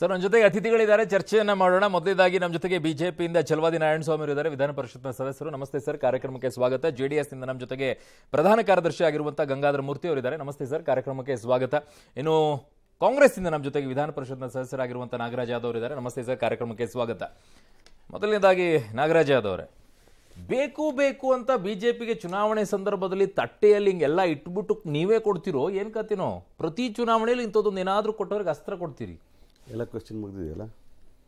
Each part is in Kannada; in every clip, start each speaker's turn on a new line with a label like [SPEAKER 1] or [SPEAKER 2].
[SPEAKER 1] ಸರ್ ನಮ್ಮ ಜೊತೆಗೆ ಅತಿಥಿಗಳಿದ್ದಾರೆ ಚರ್ಚೆಯನ್ನ ಮಾಡೋಣ ಮೊದಲೇದಾಗಿ ನಮ್ಮ ಜೊತೆಗೆ ಬಿಜೆಪಿಯಿಂದ ಚಲವಾದಿ ಸ್ವಾಮಿ ಇದ್ದಾರೆ ವಿಧಾನ ಪರಿಷತ್ನ ಸದಸ್ಯರು ನಮಸ್ತೆ ಸರ್ ಕಾರ್ಯಕ್ರಮಕ್ಕೆ ಸ್ವಾಗತ ನಿಂದ ನಮ್ಮ ಜೊತೆಗೆ ಪ್ರಧಾನ ಕಾರ್ಯದರ್ಶಿ ಆಗಿರುವಂತಹ ಗಂಗಾಧರ ಮೂರ್ತಿ ಅವರಿದ್ದಾರೆ ನಮಸ್ತೆ ಸರ್ ಕಾರ್ಯಕ್ರಮಕ್ಕೆ ಸ್ವಾಗತ ಇನ್ನು ಕಾಂಗ್ರೆಸ್ನಿಂದ ನಮ್ಮ ಜೊತೆಗೆ ವಿಧಾನ ಪರಿಷತ್ನ ಸದಸ್ಯರಾಗಿರುವಂತಹ ನಾಗರಾಜ್ ಯಾದವ್ ಇದ್ದಾರೆ ನಮಸ್ತೆ ಸರ್ ಕಾರ್ಯಕ್ರಮಕ್ಕೆ ಸ್ವಾಗತ ಮೊದಲನೇದಾಗಿ ನಾಗರಾಜ್ ಯಾದವ್ ಅವರೇ ಬೇಕು ಬೇಕು ಅಂತ ಬಿಜೆಪಿಗೆ ಚುನಾವಣೆ ಸಂದರ್ಭದಲ್ಲಿ ತಟ್ಟೆಯಲ್ಲಿ ಹಿಂಗೆಲ್ಲ ಇಟ್ಬಿಟ್ಟು ನೀವೇ ಕೊಡ್ತೀರೋ ಏನು ಕತ್ತಿನೋ ಪ್ರತಿ ಚುನಾವಣೆಯಲ್ಲಿ ಇಂಥದ್ದೊಂದು ಏನಾದರೂ ಕೊಟ್ಟವ್ರಿಗೆ ಅಸ್ತ್ರ ಕೊಡ್ತೀರಿ
[SPEAKER 2] ಎಲ್ಲ ಕ್ವಶನ್ ಮುಗಿದಿದೆಯಲ್ಲ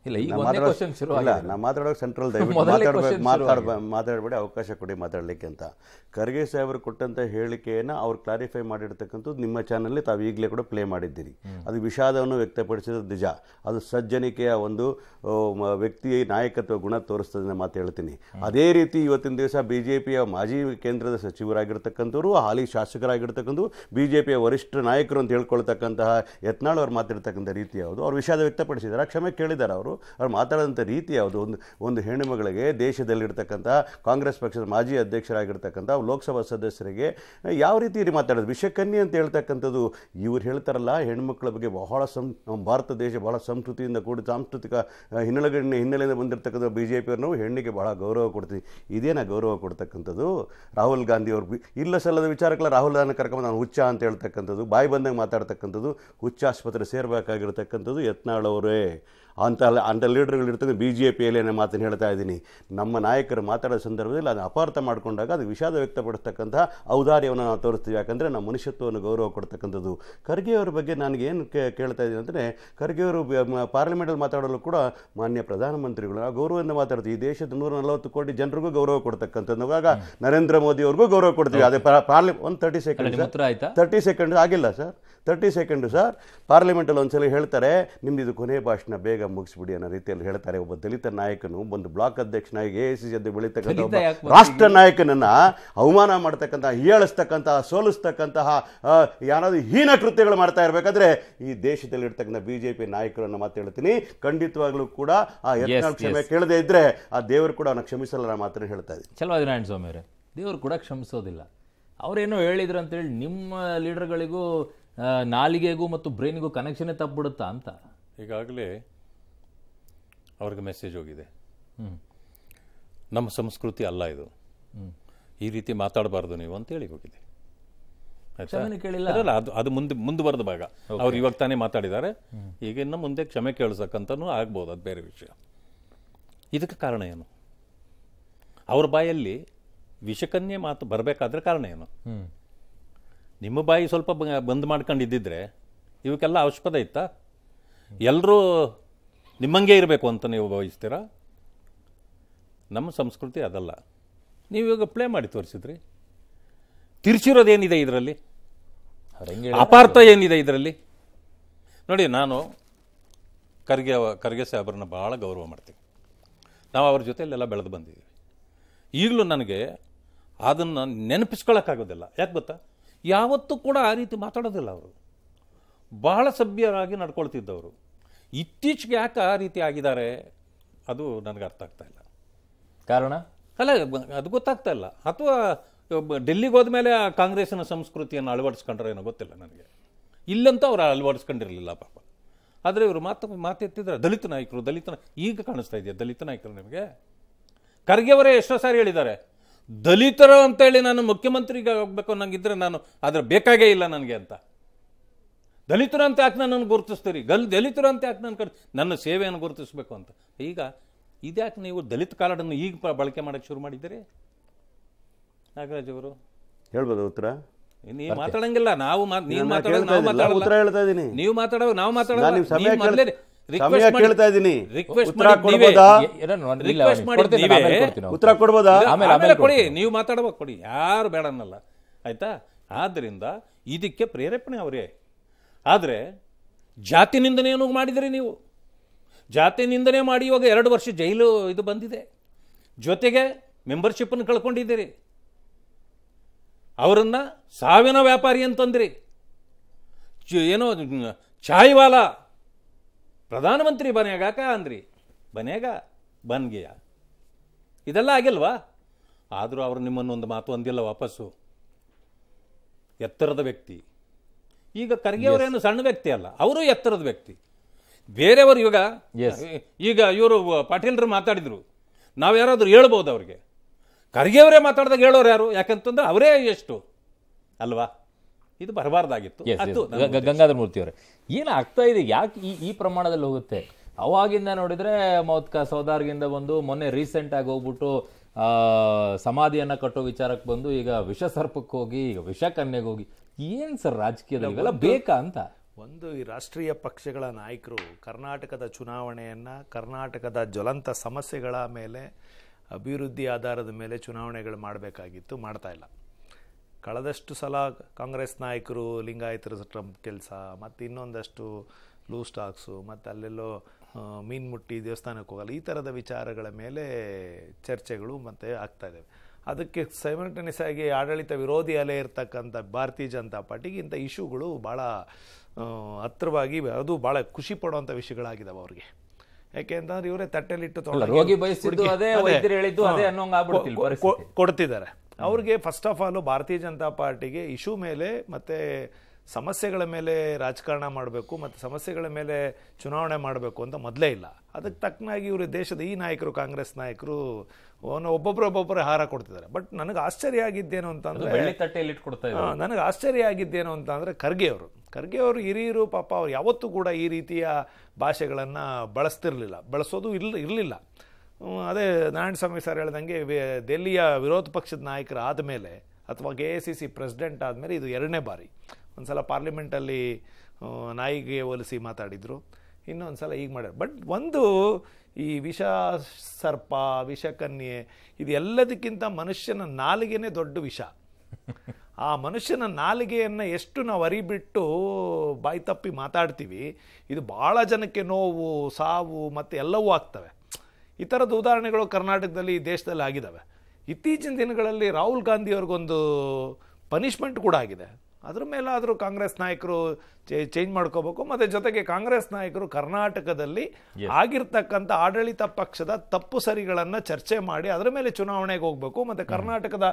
[SPEAKER 2] ಇಲ್ಲ ಈಗ ಇಲ್ಲ ನಾ ಮಾತಾಡೋ ಸೆಂಟ್ರಲ್ ದಯವಿಟ್ಟು ಮಾತಾಡ್ಬೇಕು ಮಾತಾಡಬೇಡಿ ಅವಕಾಶ ಕೊಡಿ ಮಾತಾಡಲಿಕ್ಕೆ ಅಂತ ಖರ್ಗೆ ಸಾಹೇಬರು ಕೊಟ್ಟಂತ ಹೇಳಿಕೆಯನ್ನು ಅವ್ರು ಕ್ಲಾರಿಫೈ ಮಾಡಿರ್ತಕ್ಕಂಥದ್ದು ನಿಮ್ಮ ಚಾನಲ್ಲಿ ತಾವು ಈಗಲೇ ಕೂಡ ಪ್ಲೇ ಮಾಡಿದ್ದೀರಿ ಅದು ವಿಷಾದವನ್ನು ವ್ಯಕ್ತಪಡಿಸಿದ ನಿಜ ಅದು ಸಜ್ಜನಿಕೆಯ ಒಂದು ವ್ಯಕ್ತಿ ನಾಯಕತ್ವ ಗುಣ ತೋರಿಸ್ತದೆ ಅಂತ ಮಾತು ಹೇಳ್ತೀನಿ ಅದೇ ರೀತಿ ಇವತ್ತಿನ ದಿವಸ ಬಿ ಜೆ ಪಿಯ ಮಾಜಿ ಕೇಂದ್ರದ ಸಚಿವರಾಗಿರ್ತಕ್ಕಂಥವ್ರು ಹಾಲಿ ಶಾಸಕರಾಗಿರ್ತಕ್ಕಂಥವ್ರು ಬಿ ಜೆ ಪಿಯ ವರಿಷ್ಠ ನಾಯಕರು ಅಂತ ಹೇಳ್ಕೊಳ್ತಕ್ಕಂತಹ ಯತ್ನಾಳ್ ಅವ್ರು ಮಾತಾಡ್ತಕ್ಕಂಥ ರೀತಿ ಯಾವುದು ಅವ್ರು ವಿಷಾದ ವ್ಯಕ್ತಪಡಿಸಿದ್ದಾರೆ ಕ್ಷಮೆ ಕೇಳಿದ್ದಾರೆ ಅವರು ಅವರು ಅವ್ರು ಮಾತಾಡೋಂಥ ರೀತಿ ಯಾವುದು ಒಂದು ಒಂದು ಹೆಣ್ಣು ಮಗಳಿಗೆ ದೇಶದಲ್ಲಿರ್ತಕ್ಕಂಥ ಕಾಂಗ್ರೆಸ್ ಪಕ್ಷದ ಮಾಜಿ ಅಧ್ಯಕ್ಷರಾಗಿರ್ತಕ್ಕಂಥ ಲೋಕಸಭಾ ಸದಸ್ಯರಿಗೆ ಯಾವ ರೀತಿ ಮಾತಾಡೋದು ವಿಷಕನ್ಯೆ ಅಂತ ಹೇಳ್ತಕ್ಕಂಥದ್ದು ಇವ್ರು ಹೇಳ್ತಾರಲ್ಲ ಹೆಣ್ಮಕ್ಳ ಬಗ್ಗೆ ಬಹಳ ಸಂ ಭಾರತ ದೇಶ ಬಹಳ ಸಂಸ್ಕೃತಿಯಿಂದ ಕೂಡಿ ಸಾಂಸ್ಕೃತಿಕ ಹಿನ್ನೆಲೆಗಳನ್ನ ಹಿನ್ನೆಲೆಯಿಂದ ಬಂದಿರತಕ್ಕಂಥ ಬಿ ಜೆ ಪಿಯವ್ರು ಹೆಣ್ಣಿಗೆ ಬಹಳ ಗೌರವ ಕೊಡ್ತೀವಿ ಇದೇನ ಗೌರವ ಕೊಡ್ತಕ್ಕಂಥದ್ದು ರಾಹುಲ್ ಗಾಂಧಿ ಅವ್ರು ಇಲ್ಲ ಸಲ್ಲದ ವಿಚಾರಕ್ಕೆಲ್ಲ ರಾಹುಲ್ ಗಾಂಧಿ ಕರ್ಕೊಂಡು ನಾನು ಹುಚ್ಚ ಅಂತ ಹೇಳ್ತಕ್ಕಂಥದ್ದು ಬಾಯಿ ಬಂದಂಗೆ ಮಾತಾಡ್ತಕ್ಕಂಥದ್ದು ಹುಚ್ಚಾಸ್ಪತ್ರೆ ಸೇರಬೇಕಾಗಿರ್ತಕ್ಕಂಥದ್ದು ಯತ್ನಾಳ್ ಅವರೇ ಅಂಥ ಅಂಥ ಲೀಡರ್ಗಳು ಇರ್ತದೆ ಬಿ ಜೆ ಪಿಯಲ್ಲಿ ಏನೇ ಮಾತನ್ನು ಹೇಳ್ತಾ ಇದ್ದೀನಿ ನಮ್ಮ ನಾಯಕರು ಮಾತಾಡೋ ಸಂದರ್ಭದಲ್ಲಿ ಅದನ್ನು ಅಪಾರ್ಥ ಮಾಡಿಕೊಂಡಾಗ ಅದು ವಿಷಾದ ವ್ಯಕ್ತಪಡಿಸ್ತಕ್ಕಂಥ ಔದಾರ್ಯವನ್ನು ನಾವು ತೋರಿಸ್ತೀವಿ ಯಾಕಂದರೆ ನಮ್ಮ ಮನುಷ್ಯತ್ವವನ್ನು ಗೌರವ ಕೊಡ್ತಕ್ಕಂಥದ್ದು ಖರ್ಗೆ ಅವರ ಬಗ್ಗೆ ಕೇ ಕೇಳ್ತಾ ಇದ್ದೀನಿ ಅಂದರೆ ಖರ್ಗೆಯವರು ಪಾರ್ಲಿಮೆಂಟಲ್ಲಿ ಮಾತಾಡಲು ಕೂಡ ಮಾನ್ಯ ಪ್ರಧಾನಮಂತ್ರಿಗಳು ಆ ಗೌರವದಿಂದ ಮಾತಾಡ್ತೀವಿ ಈ ದೇಶದ ನೂರ ನಲವತ್ತು ಕೋಟಿ ಜನರಿಗೂ ಗೌರವ ಕೊಡ್ತಕ್ಕಂಥದ್ದು ಆಗ ನರೇಂದ್ರ ಮೋದಿ ಅವ್ರಿಗೂ ಗೌರವ ಕೊಡ್ತೀವಿ ಅದೇ ಪಾರ್ಲಿ ಒಂದು ತರ್ಟಿ ಸೆಕೆಂಡ್ ತರ್ಟಿ ಸೆಕೆಂಡ್ ಆಗಿಲ್ಲ ಸರ್ ತರ್ಟಿ ಸೆಕೆಂಡು ಸರ್ ಪಾರ್ಲಿಮೆಂಟಲ್ಲಿ ಒಂದ್ಸಲ ಹೇಳ್ತಾರೆ ನಿಮ್ದು ಇದು ಕೊನೆ ಭಾಷಣ ಬೇಗ ಬೇಗ ಮುಗಿಸ್ಬಿಡಿ ಅನ್ನೋ ರೀತಿಯಲ್ಲಿ ಹೇಳ್ತಾರೆ ಒಬ್ಬ ದಲಿತ ನಾಯಕನು ಒಂದು ಬ್ಲಾಕ್ ಅಧ್ಯಕ್ಷನಾಗಿ ಎ ಸಿ ಜೊತೆ ಬೆಳೀತಕ್ಕಂಥ ರಾಷ್ಟ್ರ ನಾಯಕನನ್ನ ಅವಮಾನ ಮಾಡ್ತಕ್ಕಂತಹ ಹೀಯಾಳಿಸ್ತಕ್ಕಂತಹ ಸೋಲಿಸ್ತಕ್ಕಂತಹ ಯಾರಾದರೂ ಹೀನ ಕೃತ್ಯಗಳು ಮಾಡ್ತಾ ಇರಬೇಕಾದ್ರೆ ಈ ದೇಶದಲ್ಲಿ ಇರ್ತಕ್ಕಂಥ ಬಿಜೆಪಿ ನಾಯಕರನ್ನು ಮಾತಾಡ್ತೀನಿ ಹೇಳ್ತೀನಿ ಖಂಡಿತವಾಗ್ಲೂ ಕೂಡ ಆ ಯತ್ನಾಳ್ ಕ್ಷಮೆ ಕೇಳದೇ ಇದ್ರೆ ಆ ದೇವರು ಕೂಡ ಅವನ ಕ್ಷಮಿಸಲ್ಲ ನಾನು ಮಾತ್ರ ಹೇಳ್ತಾ ಇದ್ದೀನಿ
[SPEAKER 1] ಚಲೋ ಸ್ವಾಮಿ ಅವರೇ ದೇವರು ಕೂಡ ಕ್ಷಮಿಸೋದಿಲ್ಲ ಅವರೇನೋ ಹೇಳಿದ್ರು ಹೇಳಿ ನಿಮ್ಮ ಲೀಡರ್ಗಳಿಗೂ ನಾಲಿಗೆಗೂ ಮತ್ತು ಬ್ರೈನಿಗೂ ಕನೆಕ್ಷನೇ ತಪ್ಪಿಬಿಡುತ್ತಾ ಅಂತ
[SPEAKER 3] ಈಗಾಗಲೇ ಅವ್ರಿಗೆ ಮೆಸೇಜ್ ಹೋಗಿದೆ ನಮ್ಮ ಸಂಸ್ಕೃತಿ ಅಲ್ಲ ಇದು ಈ ರೀತಿ ಮಾತಾಡಬಾರ್ದು ನೀವು ಅಂತ ಹೇಳಿ ಹೋಗಿದೆ ಕೇಳಿಲ್ಲ ಅದು ಅದು ಮುಂದೆ ಮುಂದುವರೆದ ಭಾಗ ಅವ್ರು ಇವಾಗ ತಾನೇ ಮಾತಾಡಿದ್ದಾರೆ ಈಗ ಇನ್ನು ಮುಂದೆ ಕ್ಷಮೆ ಕೇಳಿಸಕ್ಕಂತನೂ ಆಗ್ಬೋದು ಅದು ಬೇರೆ ವಿಷಯ ಇದಕ್ಕೆ ಕಾರಣ ಏನು ಅವ್ರ ಬಾಯಲ್ಲಿ ವಿಷಕನ್ಯೆ ಮಾತು ಬರಬೇಕಾದ್ರೆ ಕಾರಣ ಏನು ನಿಮ್ಮ ಬಾಯಿ ಸ್ವಲ್ಪ ಬಂದ್ ಮಾಡ್ಕೊಂಡಿದ್ದಿದ್ರೆ ಇವಕ್ಕೆಲ್ಲ ಅವಶ್ಯಕತೆ ಇತ್ತಾ ಎಲ್ಲರೂ ನಿಮ್ಮಂಗೆ ಇರಬೇಕು ಅಂತ ನೀವು ಭಾವಿಸ್ತೀರಾ ನಮ್ಮ ಸಂಸ್ಕೃತಿ ಅದಲ್ಲ ನೀವಿವಾಗ ಪ್ಲೇ ಮಾಡಿ ತೋರಿಸಿದ್ರಿ ತಿರ್ಚಿರೋದೇನಿದೆ ಇದರಲ್ಲಿ ಅಪಾರ್ಥ ಏನಿದೆ ಇದರಲ್ಲಿ ನೋಡಿ ನಾನು ಖರ್ಗೆ ಖರ್ಗೆ ಸಾಹೇಬ್ರನ್ನ ಭಾಳ ಗೌರವ ಮಾಡ್ತೀನಿ ನಾವು ಅವ್ರ ಜೊತೆಯಲ್ಲೆಲ್ಲ ಬೆಳೆದು ಬಂದಿದ್ದೀವಿ ಈಗಲೂ ನನಗೆ ಅದನ್ನು ನೆನಪಿಸ್ಕೊಳ್ಳೋಕ್ಕಾಗೋದಿಲ್ಲ ಯಾಕೆ ಗೊತ್ತಾ ಯಾವತ್ತೂ ಕೂಡ ಆ ರೀತಿ ಮಾತಾಡೋದಿಲ್ಲ ಅವರು ಭಾಳ ಸಭ್ಯರಾಗಿ ನಡ್ಕೊಳ್ತಿದ್ದವರು ಇತ್ತೀಚೆಗೆ ಯಾಕೆ ಆ ರೀತಿ ಆಗಿದ್ದಾರೆ ಅದು ನನಗೆ ಅರ್ಥ ಆಗ್ತಾ ಇಲ್ಲ ಕಾರಣ ಅಲ್ಲ ಅದು ಗೊತ್ತಾಗ್ತಾ ಇಲ್ಲ ಅಥವಾ ಡೆಲ್ಲಿಗೆ ಹೋದ್ಮೇಲೆ ಆ ಕಾಂಗ್ರೆಸ್ಸಿನ ಸಂಸ್ಕೃತಿಯನ್ನು ಅಳವಡಿಸ್ಕೊಂಡ್ರೆ ಏನೋ ಗೊತ್ತಿಲ್ಲ ನನಗೆ ಇಲ್ಲಂತೂ ಅವ್ರು ಅಳವಡಿಸ್ಕೊಂಡಿರಲಿಲ್ಲ ಪಾಪ ಆದರೆ ಇವರು ಮಾತು ಮಾತೆತ್ತಿದ್ರೆ ದಲಿತ ನಾಯಕರು ದಲಿತ ಈಗ ಕಾಣಿಸ್ತಾ ಇದೆಯಾ ದಲಿತ ನಾಯಕರು ನಿಮಗೆ ಖರ್ಗೆ ಅವರೇ ಎಷ್ಟೋ ಸಾರಿ ಹೇಳಿದ್ದಾರೆ ದಲಿತರು ಅಂತೇಳಿ ನಾನು ಮುಖ್ಯಮಂತ್ರಿಗೆ ಹೋಗ್ಬೇಕು ಅನ್ನೋಂಗಿದ್ರೆ ನಾನು ಆದರೆ ಬೇಕಾಗೇ ಇಲ್ಲ ನನಗೆ ಅಂತ ದಲಿತರಂತ ಯಾಕೆ ನನ್ನನ್ನು ಗುರುತಿಸ್ತೀರಿ ಗಲ್ ದಲಿತರಂತ ಯಾಕೆ ನನ್ನ ಕರ್ ನನ್ನ ಸೇವೆಯನ್ನು ಗುರುತಿಸಬೇಕು ಅಂತ ಈಗ ಇದ್ಯಾಕೆ ನೀವು ದಲಿತ ಕಾರ್ಡನ್ನು ಈಗ ಬಳಕೆ ಮಾಡೋಕ್ಕೆ ಶುರು ಮಾಡಿದ್ದೀರಿ ನಾಗರಾಜ್ ಅವರು ಹೇಳ್ಬೋದು ಉತ್ತರ ನೀವು ಮಾತಾಡಂಗಿಲ್ಲ ನಾವು ನೀವು ಮಾತಾಡೋದು ನಾವು ಮಾತಾಡೋದು ನೀವು ಮಾತಾಡೋದು ನಾವು ಮಾತಾಡೋದು ಸಮಯ ಕೇಳ್ತಾ ಇದೀನಿ ಉತ್ತರ ಕೊಡ್ಬೋದಾ ರಿಕ್ವೆಸ್ಟ್ ಮಾಡಿದ್ದೀವಿ ಉತ್ತರ ಕೊಡ್ಬೋದಾ ಆಮೇಲೆ ಆಮೇಲೆ ಕೊಡಿ ನೀವು ಮಾತಾಡುವಾಗ ಕೊಡಿ ಯಾರು ಬೇಡ ಅನ್ನಲ್ಲ ಆಯ್ತಾ ಆದ್ದರಿಂದ ಇದಕ್ಕೆ ಪ್ರೇರೇಪಣೆ ಅವರೇ ಆದರೆ ಜಾತಿ ನಿಂದನೆಯನ್ನು ಮಾಡಿದರೆ ನೀವು ಜಾತಿ ನಿಂದನೆ ಮಾಡಿ ಇವಾಗ ಎರಡು ವರ್ಷ ಜೈಲು ಇದು ಬಂದಿದೆ ಜೊತೆಗೆ ಮೆಂಬರ್ಶಿಪ್ಪನ್ನು ಕಳ್ಕೊಂಡಿದ್ದೀರಿ ಅವರನ್ನು ಸಾವಿನ ವ್ಯಾಪಾರಿ ಅಂತಂದ್ರಿ ಏನೋ ಚಾಯ್ವಾಲ ಪ್ರಧಾನಮಂತ್ರಿ ಬನೆಗಾಕ ಅಂದ್ರಿ ಬನೆಗ ಬನ್ಗೆಯ ಇದೆಲ್ಲ ಆಗಿಲ್ವಾ ಆದರೂ ಅವರು ಒಂದು ಮಾತು ಅಂದಿಲ್ಲ ವಾಪಸ್ಸು ಎತ್ತರದ ವ್ಯಕ್ತಿ ಈಗ ಖರ್ಗೆ ಅವರೇನು ಸಣ್ಣ ವ್ಯಕ್ತಿ ಅಲ್ಲ ಅವರು ಎತ್ತರದ ವ್ಯಕ್ತಿ ಬೇರೆಯವರು ಇವಾಗ ಈಗ ಇವರು ಪಾಟೀಲ್ರು ಮಾತಾಡಿದರು ನಾವು ಯಾರಾದರೂ ಹೇಳ್ಬೋದು ಅವ್ರಿಗೆ ಖರ್ಗೆ ಅವರೇ ಮಾತಾಡಿದಾಗ ಹೇಳೋರು ಯಾರು ಯಾಕಂತಂದ್ರೆ ಅವರೇ ಎಷ್ಟು ಅಲ್ವಾ
[SPEAKER 1] ಇದು ಬರಬಾರ್ದಾಗಿತ್ತು ಗಂಗಾಧರ ಏನು ಆಗ್ತಾ ಇದೆ ಯಾಕೆ ಈ ಈ ಪ್ರಮಾಣದಲ್ಲಿ ಹೋಗುತ್ತೆ ಅವಾಗಿಂದ ನೋಡಿದರೆ ಮೌತ್ಕ ಸೌದಾರ್ಗಿಂದ ಬಂದು ಮೊನ್ನೆ ರೀಸೆಂಟಾಗಿ ಹೋಗ್ಬಿಟ್ಟು ಸಮಾಧಿಯನ್ನು ಕಟ್ಟೋ ವಿಚಾರಕ್ಕೆ ಬಂದು ಈಗ ವಿಷ ಸರ್ಪಕ್ಕೆ ಹೋಗಿ ಈಗ ವಿಷ ಕನ್ಯೆಗೆ ಹೋಗಿ ಏನ್ ಸರ್ ರಾಜಕೀಯದಲ್ಲಿ ಬೇಕಾ ಅಂತ
[SPEAKER 4] ಒಂದು ಈ ರಾಷ್ಟ್ರೀಯ ಪಕ್ಷಗಳ ನಾಯಕರು ಕರ್ನಾಟಕದ ಚುನಾವಣೆಯನ್ನ ಕರ್ನಾಟಕದ ಜ್ವಲಂತ ಸಮಸ್ಯೆಗಳ ಮೇಲೆ ಅಭಿವೃದ್ಧಿ ಆಧಾರದ ಮೇಲೆ ಚುನಾವಣೆಗಳು ಮಾಡಬೇಕಾಗಿತ್ತು ಮಾಡ್ತಾ ಇಲ್ಲ ಕಳೆದಷ್ಟು ಸಲ ಕಾಂಗ್ರೆಸ್ ನಾಯಕರು ಲಿಂಗಾಯತರ ಟ್ರಂಪ್ ಕೆಲಸ ಮತ್ತು ಇನ್ನೊಂದಷ್ಟು ಲೂ ಸ್ಟಾಕ್ಸು ಮತ್ತು ಅಲ್ಲೆಲ್ಲೋ ಮೀನು ಮುಟ್ಟಿ ದೇವಸ್ಥಾನಕ್ಕೆ ಹೋಗಲ್ಲ ಈ ಥರದ ವಿಚಾರಗಳ ಮೇಲೆ ಚರ್ಚೆಗಳು ಮತ್ತು ಆಗ್ತಾಯಿದ್ದಾವೆ ಅದಕ್ಕೆ ಸೈಮಲ್ಟೇನಿಯಸ್ ಆಗಿ ಆಡಳಿತ ವಿರೋಧಿ ಅಲೆ ಇರ್ತಕ್ಕಂಥ ಭಾರತೀಯ ಜನತಾ ಪಾರ್ಟಿಗೆ ಇಂಥ ಇಶ್ಯೂಗಳು ಭಾಳ ಹತ್ರವಾಗಿ ಅದು ಭಾಳ ಖುಷಿ ಪಡುವಂಥ ವಿಷಯಗಳಾಗಿದ್ದಾವೆ ಅವ್ರಿಗೆ ಅಂತಂದ್ರೆ ಇವರೇ ತಟ್ಟೆಲಿಟ್ಟು ಕೊಡ್ತಿದ್ದಾರೆ ಅವ್ರಿಗೆ ಫಸ್ಟ್ ಆಫ್ ಆಲ್ ಭಾರತೀಯ ಜನತಾ ಪಾರ್ಟಿಗೆ ಇಶ್ಯೂ ಮೇಲೆ ಮತ್ತೆ ಸಮಸ್ಯೆಗಳ ಮೇಲೆ ರಾಜಕಾರಣ ಮಾಡಬೇಕು ಮತ್ತು ಸಮಸ್ಯೆಗಳ ಮೇಲೆ ಚುನಾವಣೆ ಮಾಡಬೇಕು ಅಂತ ಮೊದಲೇ ಇಲ್ಲ ಅದಕ್ಕೆ ತಕ್ಕನಾಗಿ ಇವರು ದೇಶದ ಈ ನಾಯಕರು ಕಾಂಗ್ರೆಸ್ ನಾಯಕರು ಒಬ್ಬೊಬ್ಬರು ಒಬ್ಬೊಬ್ಬರು ಹಾರ ಕೊಡ್ತಿದ್ದಾರೆ ಬಟ್ ನನಗೆ ಆಶ್ಚರ್ಯ ಆಗಿದ್ದೇನು ಅಂತಂದರೆ ತಟ್ಟೆಯಲ್ಲಿ ನನಗೆ ಆಶ್ಚರ್ಯ ಆಗಿದ್ದೇನು ಅಂತಂದ್ರೆ ಖರ್ಗೆ ಅವರು ಖರ್ಗೆ ಅವರು ಹಿರಿಯರು ಪಾಪ ಅವ್ರು ಯಾವತ್ತೂ ಕೂಡ ಈ ರೀತಿಯ ಭಾಷೆಗಳನ್ನು ಬಳಸ್ತಿರಲಿಲ್ಲ ಬಳಸೋದು ಇಲ್ಲ ಇರಲಿಲ್ಲ ಅದೇ ನಾರಾಯಣಸ್ವಾಮಿ ಸರ್ ಹೇಳ್ದಂಗೆ ದೆಲ್ಲಿಯ ವಿರೋಧ ಪಕ್ಷದ ನಾಯಕರು ಆದಮೇಲೆ ಅಥವಾ K A C C president ಆದಮೇಲೆ ಇದು ಎರಡನೇ ಬಾರಿ ಒಂದು ಸಲ ಪಾರ್ಲಿಮೆಂಟಲ್ಲಿ ನಾಯಿಗೆ ಹೋಲಿಸಿ ಮಾತಾಡಿದರು ಇನ್ನೊಂದು ಸಲ ಈಗ ಮಾಡ್ಯಾರ ಬಟ್ ಒಂದು ಈ ವಿಷ ಸರ್ಪ ವಿಷಕನ್ಯೆ ಇದೆಲ್ಲದಕ್ಕಿಂತ ಮನುಷ್ಯನ ನಾಲಿಗೆನೇ ದೊಡ್ಡ ವಿಷ ಆ ಮನುಷ್ಯನ ನಾಲಿಗೆಯನ್ನು ಎಷ್ಟು ನಾವು ಅರಿಬಿಟ್ಟು ಬಾಯಿ ತಪ್ಪಿ ಮಾತಾಡ್ತೀವಿ ಇದು ಭಾಳ ಜನಕ್ಕೆ ನೋವು ಸಾವು ಮತ್ತು ಎಲ್ಲವೂ ಆಗ್ತವೆ ಈ ಥರದ ಉದಾಹರಣೆಗಳು ಕರ್ನಾಟಕದಲ್ಲಿ ಈ ದೇಶದಲ್ಲಿ ಆಗಿದ್ದಾವೆ ಇತ್ತೀಚಿನ ದಿನಗಳಲ್ಲಿ ರಾಹುಲ್ ಗಾಂಧಿಯವ್ರಿಗೊಂದು ಪನಿಷ್ಮೆಂಟ್ ಕೂಡ ಆಗಿದೆ ಅದ್ರ ಮೇಲಾದರೂ ಕಾಂಗ್ರೆಸ್ ನಾಯಕರು ಚೇಂಜ್ ಮಾಡ್ಕೋಬೇಕು ಮತ್ತು ಜೊತೆಗೆ ಕಾಂಗ್ರೆಸ್ ನಾಯಕರು ಕರ್ನಾಟಕದಲ್ಲಿ ಆಗಿರ್ತಕ್ಕಂಥ ಆಡಳಿತ ಪಕ್ಷದ ತಪ್ಪು ಸರಿಗಳನ್ನು ಚರ್ಚೆ ಮಾಡಿ ಅದರ ಮೇಲೆ ಚುನಾವಣೆಗೆ ಹೋಗಬೇಕು ಮತ್ತು ಕರ್ನಾಟಕದ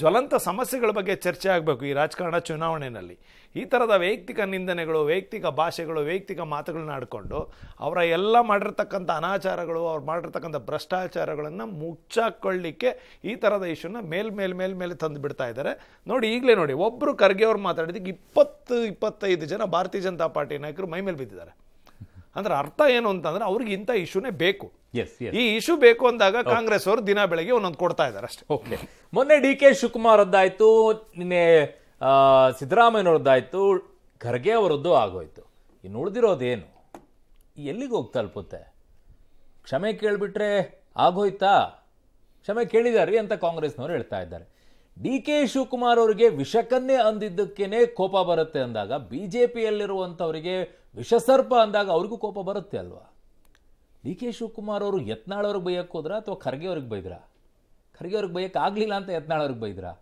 [SPEAKER 4] ಜ್ವಲಂತ ಸಮಸ್ಯೆಗಳ ಬಗ್ಗೆ ಚರ್ಚೆ ಆಗಬೇಕು ಈ ರಾಜಕಾರಣ ಚುನಾವಣೆಯಲ್ಲಿ ಈ ಥರದ ವೈಯಕ್ತಿಕ ನಿಂದನೆಗಳು ವೈಯಕ್ತಿಕ ಭಾಷೆಗಳು ವೈಯಕ್ತಿಕ ಮಾತುಗಳನ್ನ ಆಡಿಕೊಂಡು ಅವರ ಎಲ್ಲ ಮಾಡಿರ್ತಕ್ಕಂಥ ಅನಾಚಾರಗಳು ಅವ್ರು ಮಾಡಿರ್ತಕ್ಕಂಥ ಭ್ರಷ್ಟಾಚಾರಗಳನ್ನು ಮುಚ್ಚಾಕೊಳ್ಳಿಕ್ಕೆ ಈ ಥರದ ಇಶ್ಯೂನ ಮೇಲ್ ಮೇಲ್ ಮೇಲ್ ಮೇಲೆ ತಂದು ಬಿಡ್ತಾ ಇದ್ದಾರೆ ನೋಡಿ ಈಗಲೇ ನೋಡಿ ಒಬ್ಬರು ಖರ್ಗೆ ಅವ್ರು ಮಾತಾಡಿದಕ್ಕೆ ಇಪ್ಪತ್ತು ಇಪ್ಪತ್ತೈದು ಜನ ಭಾರತೀಯ ಜನತಾ ಪಾರ್ಟಿ ನಾಯಕರು ಮೈ ಮೇಲೆ ಬಿದ್ದಿದ್ದಾರೆ ಅಂದ್ರೆ ಅರ್ಥ ಏನು ಅಂತಂದ್ರೆ ಅವ್ರಿಗೆ ಇಂಥ ಇಶ್ಯೂನೇ ಬೇಕು ಈ ಇಶ್ಯೂ ಬೇಕು ಅಂದಾಗ ಕಾಂಗ್ರೆಸ್ ಅವರು ದಿನ ಬೆಳಗ್ಗೆ ಒಂದೊಂದು ಕೊಡ್ತಾ ಇದ್ದಾರೆ ಅಷ್ಟೇ ಓಕೆ ಮೊನ್ನೆ ಡಿ ಕೆ ಶಿವಕುಮಾರ್ ಅದ್ದಾಯ್ತು ನಿನ್ನೆ ಸಿದ್ದರಾಮಯ್ಯನವ್ರದ್ದಾಯ್ತು
[SPEAKER 1] ಖರ್ಗೆ ಅವರದ್ದು ಆಗೋಯ್ತು ಇನ್ನು ಉಳಿದಿರೋದೇನು ಎಲ್ಲಿಗೆ ಹೋಗಿ ತಲುಪುತ್ತೆ ಕ್ಷಮೆ ಕೇಳಿಬಿಟ್ರೆ ಆಗೋಯ್ತಾ ಕ್ಷಮೆ ಕೇಳಿದಾರಿ ಅಂತ ಕಾಂಗ್ರೆಸ್ನವರು ಹೇಳ್ತಾ ಇದ್ದಾರೆ ಡಿ ಕೆ ಶಿವಕುಮಾರ್ ಅವರಿಗೆ ವಿಷಕನ್ನೇ ಅಂದಿದ್ದಕ್ಕೇನೆ ಕೋಪ ಬರುತ್ತೆ ಅಂದಾಗ ಬಿ ಜೆ ಪಿಯಲ್ಲಿರುವಂಥವರಿಗೆ ವಿಷಸರ್ಪ ಅಂದಾಗ ಅವ್ರಿಗೂ ಕೋಪ ಬರುತ್ತೆ ಅಲ್ವಾ ಡಿ ಕೆ ಶಿವಕುಮಾರ್ ಅವರು ಯತ್ನಾಳವ್ರಿಗೆ ಬೈಯಕ್ಕೆ ಹೋದ್ರ ಅಥವಾ ಖರ್ಗೆ ಅವ್ರಿಗೆ ಬೈದ್ರಾ ಖರ್ಗೆ ಅವ್ರಿಗೆ ಬೈಯಕ್ಕೆ ಆಗಲಿಲ್ಲ ಅಂತ ಯತ್ನಾಳವ್ರಿಗೆ ಬೈದ್ರಾ